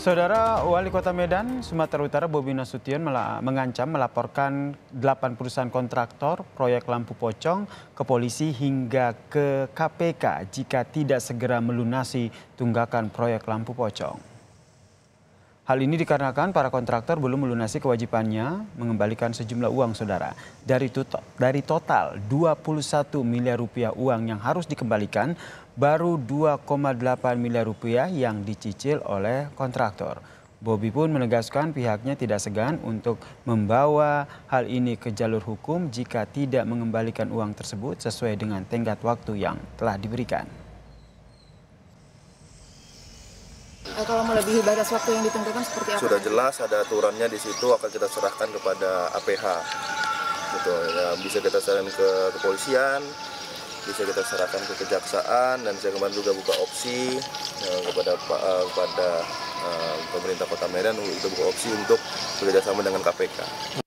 Saudara Wali Kota Medan, Sumatera Utara Bobi Nasution mengancam melaporkan 8 perusahaan kontraktor proyek lampu pocong ke polisi hingga ke KPK jika tidak segera melunasi tunggakan proyek lampu pocong. Hal ini dikarenakan para kontraktor belum melunasi kewajibannya mengembalikan sejumlah uang saudara. Dari, tuto, tota-, dari total 21 miliar rupiah uang yang harus dikembalikan, baru 2,8 miliar rupiah yang dicicil oleh kontraktor. Bobi pun menegaskan pihaknya tidak segan untuk membawa hal ini ke jalur hukum jika tidak mengembalikan uang tersebut sesuai dengan tenggat waktu yang telah diberikan. Eh, kalau melebihi batas waktu yang ditentukan seperti apa? Sudah jelas ada aturannya di situ akan kita serahkan kepada APH. Gitu. Ya, bisa kita serahkan ke kepolisian, bisa kita serahkan ke kejaksaan dan saya kemarin juga buka opsi ya, kepada uh, kepada uh, pemerintah Kota Medan untuk buka opsi untuk bekerjasama dengan KPK.